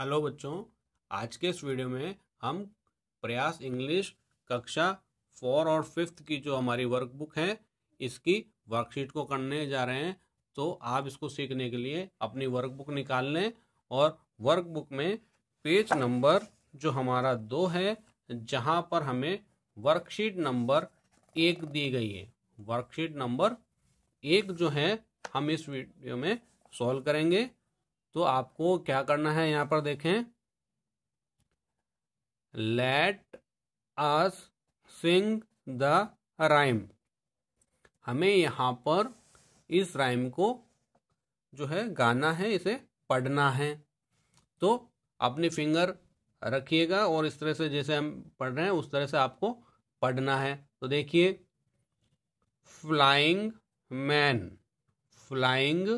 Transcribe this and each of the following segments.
Hello बच्चों आज के इस वीडियो में हम प्रयास इंग्लिश कक्षा फोर और फिफ्थ की जो हमारी वर्कबुक है इसकी वर्कशीट को करने जा रहे हैं तो आप इसको सीखने के लिए अपनी वर्कबुक निकाल लें और वर्कबुक में पेज नंबर जो हमारा दो है जहां पर हमें वर्कशीट नंबर एक दी गई है वर्कशीट नंबर एक जो है हम इस वीडियो में सॉल्व करेंगे तो आपको क्या करना है यहां पर देखें let us sing the rhyme हमें यहां पर इस राइम को जो है गाना है इसे पढ़ना है तो अपनी फिंगर रखिएगा और इस तरह से जैसे हम पढ़ रहे हैं उस तरह से आपको पढ़ना है तो देखिए flying man flying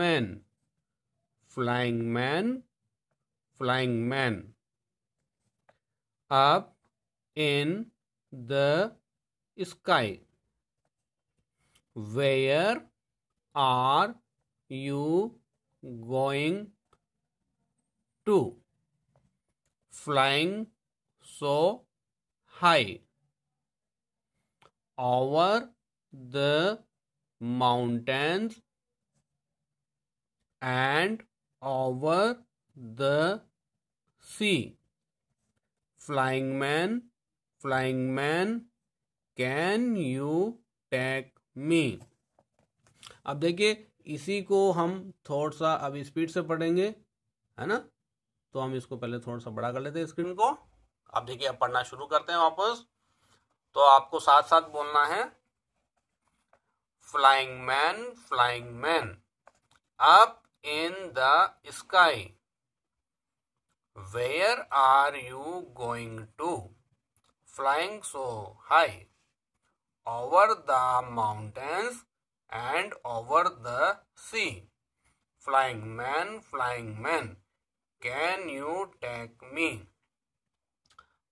man flying man, flying man. Up in the sky. Where are you going to? Flying so high. Over the mountains and over the sea. Flying man, flying man, can you take me? अब देखिए इसी को हम थोड़ा सा अब speed से पढ़ेंगे है ना तो हम इसको पहले थोड़ा सा बड़ा कर लेते हैं स्क्रीन को अब देखिए अब पढ़ना शुरू करते हैं वापस तो आपको साथ साथ बोलना है फ्लाइंग मैन फ्लाइंग मैन आप in the sky where are you going to flying so high over the mountains and over the sea flying man flying man can you take me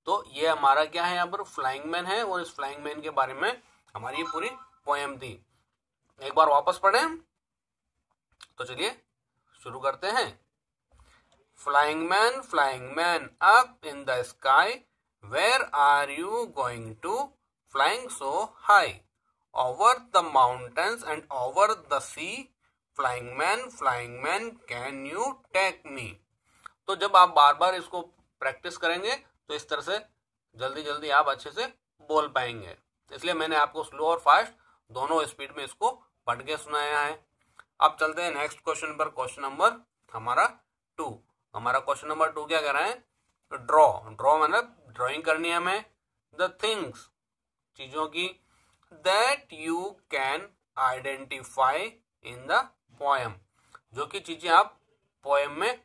तो ये हमारा क्या है यहाँ पर फ्लाइंग मैन है और इस फ्लाइंग मैन के बारे में हमारी ये पूरी पोएम थी एक बार वापस पढ़ें तो चलिए शुरू करते हैं flying man flying man up in the sky where are you going to flying so high over the mountains and over the sea flying man flying man can you take me तो जब आप बार बार इसको practice करेंगे तो इस तरह से जल्दी जल्दी आप अच्छे से बोल पाएंगे इसलिए मैंने आपको स्लो और फास्ट दोनों स्पीड में इसको पढ़ के सुनाया है अब चलते हैं नेक्स्ट क्वेश्चन पर क्वेश्चन नंबर हमारा टू हमारा क्वेश्चन नंबर टू क्या कर रहे हैं ड्रॉ तो ड्रॉ मतलब ड्रॉइंग करनी है हमें द थिंग्स चीजों की that you can identify in the poem जो कि चीजें आप पोएम में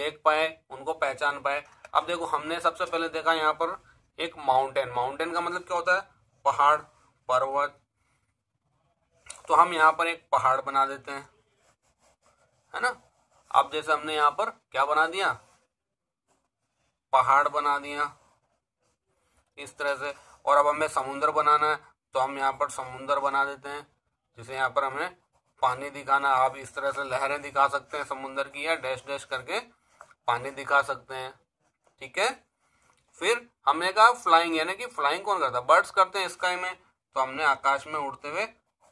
देख पाए उनको पहचान पाए अब देखो हमने सबसे पहले देखा यहाँ पर एक माउंटेन माउंटेन का मतलब क्या होता है पहाड़ पर्वत तो हम यहाँ पर एक पहाड़ बना देते हैं है ना अब जैसे हमने यहाँ पर क्या बना दिया पहाड़ बना दिया इस तरह से और अब हमें समुन्द्र बनाना है तो हम यहाँ पर समुन्द्र बना देते हैं जैसे यहाँ पर हमें पानी दिखाना आप इस तरह से लहरें दिखा सकते हैं समुन्द्र की या डैश डैश करके पानी दिखा सकते हैं ठीक है फिर हमने कहा फ्लाइंग यानी कि फ्लाइंग कौन करता है बर्ड्स करते हैं स्काई में तो हमने आकाश में उड़ते हुए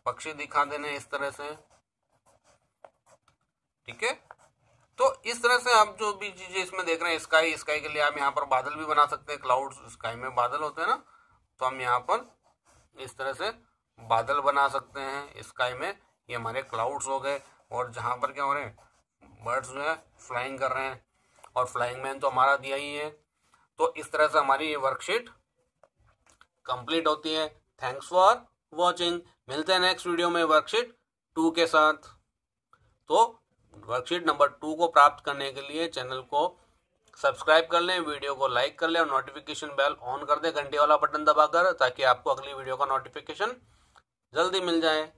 पक्षी दिखा देने इस तरह से ठीक है तो इस तरह से आप जो भी चीजें इसमें देख रहे हैं स्काई स्काई के लिए आप यहाँ पर बादल भी बना सकते हैं क्लाउड स्काई में बादल होते हैं ना तो हम यहाँ पर इस तरह से बादल बना सकते हैं स्काई में ये हमारे क्लाउड्स हो गए और जहाँ पर क्या हो रहे हैं बर्ड्स जो है फ्लाइंग कर रहे हैं और फ्लाइंग मैन तो हमारा दिया ही है तो इस तरह से हमारी ये वर्कशीट कंप्लीट होती है थैंक्स फॉर वॉचिंग मिलते हैं नेक्स्ट वीडियो में वर्कशीट टू के साथ तो वर्कशीट नंबर टू को प्राप्त करने के लिए चैनल को सब्सक्राइब कर लें वीडियो को लाइक कर लें और नोटिफिकेशन बेल ऑन कर दें घंटे वाला बटन दबाकर ताकि आपको अगली वीडियो का नोटिफिकेशन जल्दी मिल जाए